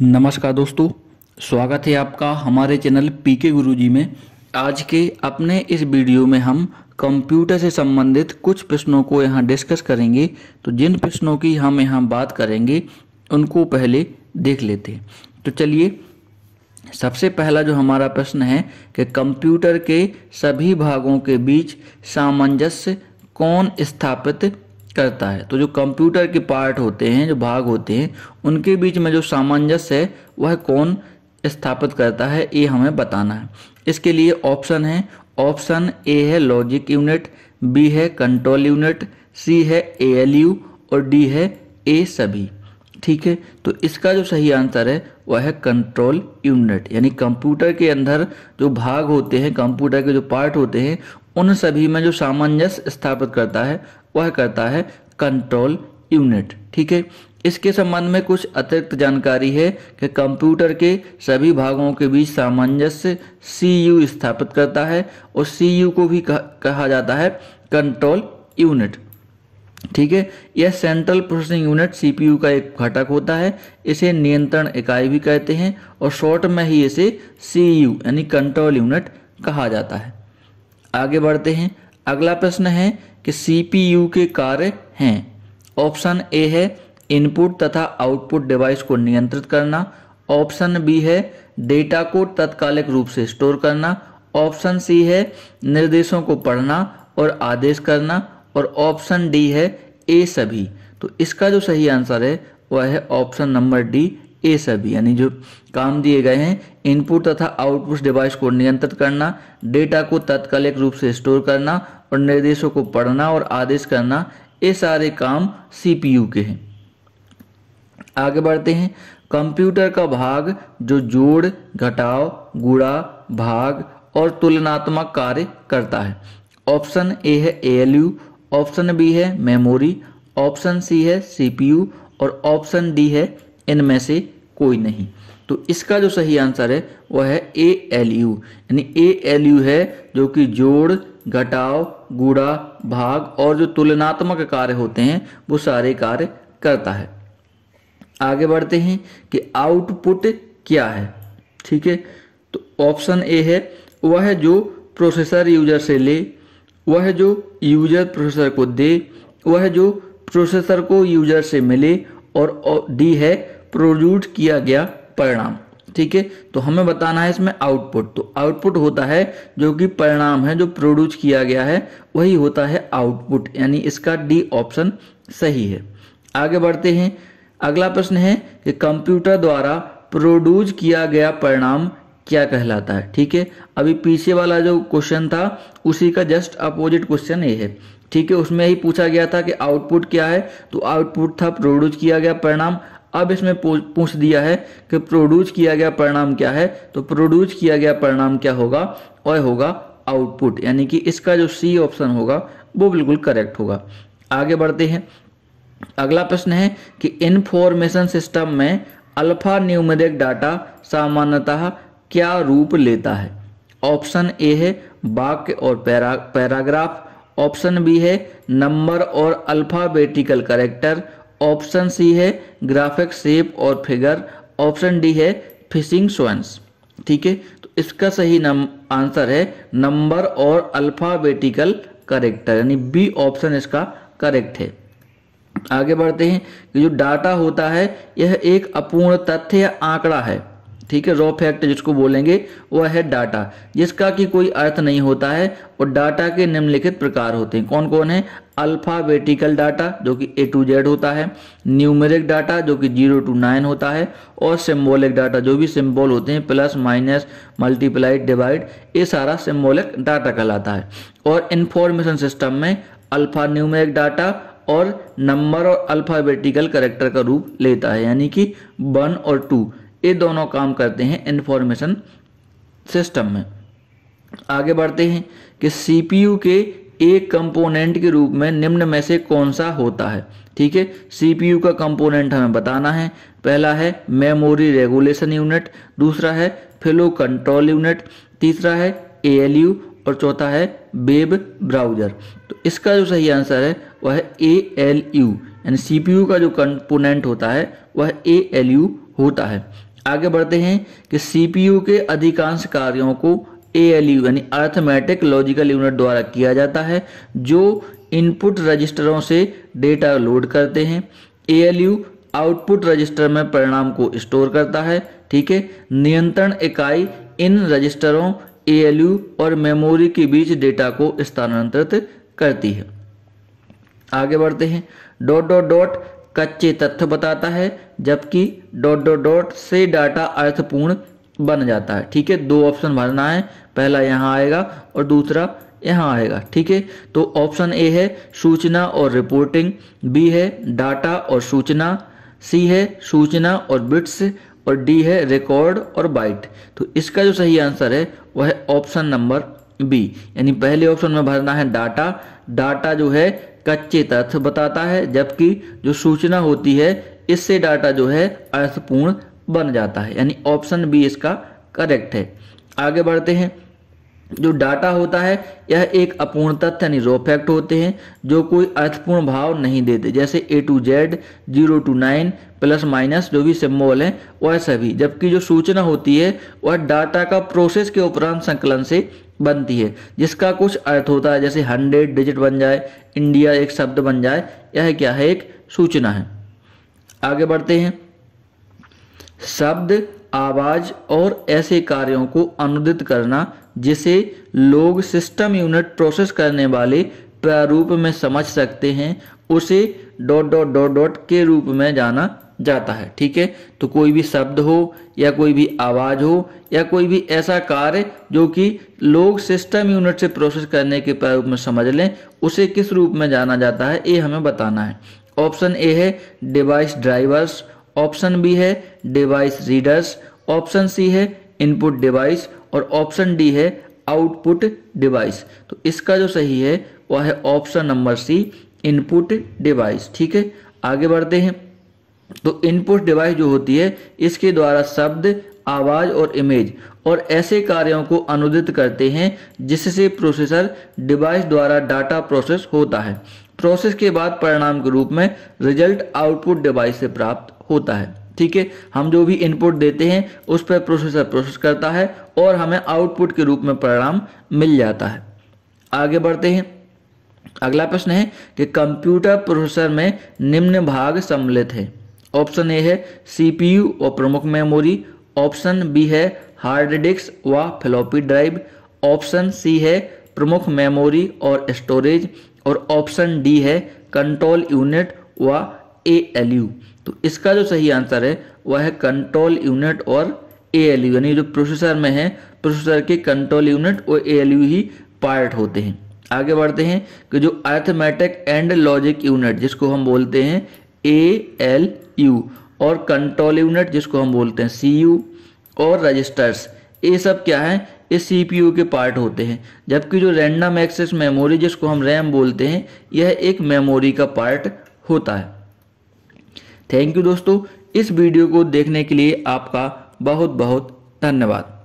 नमस्कार दोस्तों स्वागत है आपका हमारे चैनल पीके गुरुजी में आज के अपने इस वीडियो में हम कंप्यूटर से संबंधित कुछ प्रश्नों को यहाँ डिस्कस करेंगे तो जिन प्रश्नों की हम यहाँ बात करेंगे उनको पहले देख लेते हैं तो चलिए सबसे पहला जो हमारा प्रश्न है कि कंप्यूटर के सभी भागों के बीच सामंजस्य कौन स्थापित करता है तो जो कंप्यूटर के पार्ट होते हैं जो भाग होते हैं उनके बीच में जो सामंजस्य है वह कौन स्थापित करता है ये हमें बताना है इसके लिए ऑप्शन है ऑप्शन ए है लॉजिक यूनिट बी है कंट्रोल यूनिट सी है ए एल यू और डी है ए सभी ठीक है तो इसका जो सही आंसर है वह है कंट्रोल यूनिट यानी कंप्यूटर के अंदर जो भाग होते हैं कंप्यूटर के जो पार्ट होते हैं उन सभी में जो सामंजस्य स्थापित करता है वह कहता है कंट्रोल यूनिट ठीक है इसके संबंध में कुछ अतिरिक्त जानकारी है कि कंप्यूटर के सभी भागों के बीच सामंजस्य सी यू स्थापित करता है और सी यू को भी कह, कहा जाता है कंट्रोल यूनिट ठीक है यह सेंट्रल प्रोसेसिंग यूनिट सीपीयू का एक घटक होता है इसे नियंत्रण इकाई भी कहते हैं और शॉर्ट में ही इसे सी यू यानी कंट्रोल यूनिट कहा जाता है आगे बढ़ते हैं अगला प्रश्न है कि सीपीयू के कार्य हैं ऑप्शन ए है इनपुट तथा आउटपुट डिवाइस को नियंत्रित करना ऑप्शन बी है डेटा को तत्कालिक रूप से स्टोर करना ऑप्शन सी है निर्देशों को पढ़ना और आदेश करना और ऑप्शन डी है ए सभी तो इसका जो सही आंसर है वह है ऑप्शन नंबर डी ए सभी यानी जो काम दिए गए हैं इनपुट तथा आउटपुट डिवाइस को नियंत्रित करना डेटा को तत्कालिक रूप से स्टोर करना और निर्देशों को पढ़ना और आदेश करना ये सारे काम सीपीयू के हैं आगे बढ़ते हैं कंप्यूटर का भाग जो जोड़ घटाव गुड़ा भाग और तुलनात्मक कार्य करता है ऑप्शन ए है एलयू ऑप्शन बी है मेमोरी ऑप्शन सी है सीपीयू और ऑप्शन डी है इनमें से कोई नहीं तो इसका जो सही आंसर है वह है ए एल यू यानी ए एल यू है जो कि जोड़ घटाव गुड़ा भाग और जो तुलनात्मक कार्य होते हैं वो सारे कार्य करता है आगे बढ़ते हैं कि आउटपुट क्या है ठीक है तो ऑप्शन ए है वह जो प्रोसेसर यूजर से ले वह जो यूजर प्रोसेसर को दे वह जो प्रोसेसर को यूजर से मिले और डी है प्रोड्यूट किया गया परिणाम ठीक है तो हमें बताना है इसमें आउटपुट तो आउटपुट होता है जो कि परिणाम है जो प्रोड्यूस किया गया है वही होता है आउटपुट यानी इसका डी ऑप्शन सही है आगे बढ़ते हैं अगला प्रश्न है कि कंप्यूटर द्वारा प्रोड्यूस किया गया परिणाम क्या कहलाता है ठीक है अभी पीछे वाला जो क्वेश्चन था उसी का जस्ट अपोजिट क्वेश्चन ये है ठीक है उसमें ही पूछा गया था कि आउटपुट क्या है तो आउटपुट था प्रोड्यूस किया गया परिणाम अब इसमें पूछ दिया है कि प्रोड्यूस किया गया परिणाम क्या है तो प्रोड्यूस किया गया परिणाम क्या होगा और होगा आउटपुट यानी कि इसका जो सी ऑप्शन होगा वो बिल्कुल करेक्ट होगा आगे बढ़ते हैं अगला प्रश्न है कि इंफॉर्मेशन सिस्टम में अल्फा न्यूमेरिक डाटा सामान्यतः क्या रूप लेता है ऑप्शन ए है वाक्य और पैरा पैराग्राफ ऑप्शन बी है नंबर और अल्फाबेटिकल करेक्टर ऑप्शन सी है ग्राफिक शेप और फिगर ऑप्शन डी है फिशिंग स्वंस ठीक है तो इसका सही नम आंसर है नंबर और अल्फाबेटिकल करेक्टर यानी बी ऑप्शन इसका करेक्ट है आगे बढ़ते हैं कि जो डाटा होता है यह एक अपूर्ण तथ्य या आंकड़ा है ठीक है रॉ फैक्ट जिसको बोलेंगे वह है डाटा जिसका कि कोई अर्थ नहीं होता है और डाटा के निम्नलिखित प्रकार होते हैं कौन कौन है अल्फ़ाबेटिकल डाटा जो कि ए टू जेड होता है न्यूमेरिक डाटा जो कि जीरो टू नाइन होता है और सिम्बोलिक डाटा जो भी सिम्बॉल होते हैं प्लस माइनस मल्टीप्लाइड डिवाइड ये सारा सिम्बोलिक डाटा कहलाता है और इन्फॉर्मेशन सिस्टम में अल्फा न्यूमेरिक डाटा और नंबर और अल्फ़ाबेटिकल करेक्टर का रूप लेता है यानी कि वन और टू ये दोनों काम करते हैं इंफॉर्मेशन सिस्टम में आगे बढ़ते हैं कि सीपीयू के एक कंपोनेंट के रूप में निम्न में से कौन सा होता है ठीक है सीपीयू का कंपोनेंट हमें बताना है पहला है मेमोरी रेगुलेशन यूनिट दूसरा है फिलो कंट्रोल यूनिट तीसरा है ए और चौथा है वेब ब्राउजर तो इसका जो सही आंसर है वह ए एल यू यानी सी का जो कंपोनेंट होता है वह ए एल यू होता है आगे बढ़ते हैं कि सीपीयू के अधिकांश कार्यों को एएलयू यानी अर्थमेटिक लॉजिकल यूनिट द्वारा किया जाता है जो इनपुट रजिस्टरों से डेटा लोड करते हैं यू आउटपुट रजिस्टर में परिणाम को स्टोर करता है ठीक है नियंत्रण इकाई इन रजिस्टरों यू और मेमोरी के बीच डेटा को स्थानांतरित करती है आगे बढ़ते हैं डॉट डॉट डॉट कच्चे तथ्य बताता है जबकि डॉट डॉट डॉट से डाटा अर्थपूर्ण बन जाता है ठीक है दो ऑप्शन भरना है पहला यहाँ आएगा और दूसरा यहाँ आएगा ठीक है तो ऑप्शन ए है सूचना और रिपोर्टिंग बी है डाटा और सूचना सी है सूचना और बिट्स और डी है रिकॉर्ड और बाइट तो इसका जो सही आंसर है वह ऑप्शन नंबर बी यानी पहले ऑप्शन में भरना है डाटा डाटा जो है कच्चे तथ्य बताता है जबकि जो सूचना होती है इससे डाटा जो है अर्थपूर्ण बन जाता है यानी ऑप्शन बी इसका करेक्ट है आगे बढ़ते हैं जो डाटा होता है यह एक अपूर्ण तथ्य यानी रो फैक्ट होते हैं जो कोई अर्थपूर्ण भाव नहीं देते जैसे A to Z zero to nine plus minus जो भी सिम्बॉल हैं वह सभी जबकि जो सूचना होती है वह डाटा का प्रोसेस के उपरांत संकलन से बनती है जिसका कुछ अर्थ होता है जैसे हंड्रेड डिजिट बन जाए इंडिया एक शब्द बन जाए यह क्या है एक सूचना है आगे बढ़ते हैं शब्द आवाज और ऐसे कार्यों को अनुदित करना जिसे लोग सिस्टम यूनिट प्रोसेस करने वाले प्रारूप में समझ सकते हैं उसे डॉट डॉट डॉट डॉट के रूप में जाना जाता है ठीक है तो कोई भी शब्द हो या कोई भी आवाज़ हो या कोई भी ऐसा कार्य जो कि लोग सिस्टम यूनिट से प्रोसेस करने के प्रारूप में समझ लें उसे किस रूप में जाना जाता है ये हमें बताना है ऑप्शन ए है डिवाइस ड्राइवर्स ऑप्शन बी है डिवाइस रीडर्स ऑप्शन सी है इनपुट डिवाइस और ऑप्शन डी है आउटपुट डिवाइस तो इसका जो सही है वह है option number C input device ठीक है आगे बढ़ते हैं तो इनपुट डिवाइस जो होती है इसके द्वारा शब्द आवाज़ और इमेज और ऐसे कार्यों को अनुदित करते हैं जिससे प्रोसेसर डिवाइस द्वारा डाटा प्रोसेस होता है प्रोसेस के बाद परिणाम के रूप में रिजल्ट आउटपुट डिवाइस से प्राप्त होता है ठीक है हम जो भी इनपुट देते हैं उस पर प्रोसेसर प्रोसेस करता है और हमें आउटपुट के रूप में परिणाम मिल जाता है आगे बढ़ते हैं अगला प्रश्न है कि कंप्यूटर प्रोसेसर में निम्न भाग सम्मिलित है ऑप्शन ए है सीपीयू व प्रमुख मेमोरी ऑप्शन बी है हार्ड डिस्क व फ्लॉपी ड्राइव ऑप्शन सी है प्रमुख मेमोरी और स्टोरेज और ऑप्शन डी है कंट्रोल यूनिट व ए एल यू तो इसका जो सही आंसर है वह है कंट्रोल यूनिट और ए एल यू यानी जो प्रोसेसर में है प्रोसेसर के कंट्रोल यूनिट और ए एल यू ही पार्ट होते हैं आगे बढ़ते हैं कि जो अर्थमेटिक एंड लॉजिक यूनिट जिसको हम बोलते हैं ए एल यू और कंट्रोल यूनिट जिसको हम बोलते हैं सी यू और रजिस्टर्स ये सब क्या है ये सी पी यू के पार्ट होते हैं जबकि जो रैंडम एक्सेस मेमोरी जिसको हम रैम बोलते हैं यह एक मेमोरी का पार्ट होता है थैंक यू दोस्तों इस वीडियो को देखने के लिए आपका बहुत बहुत धन्यवाद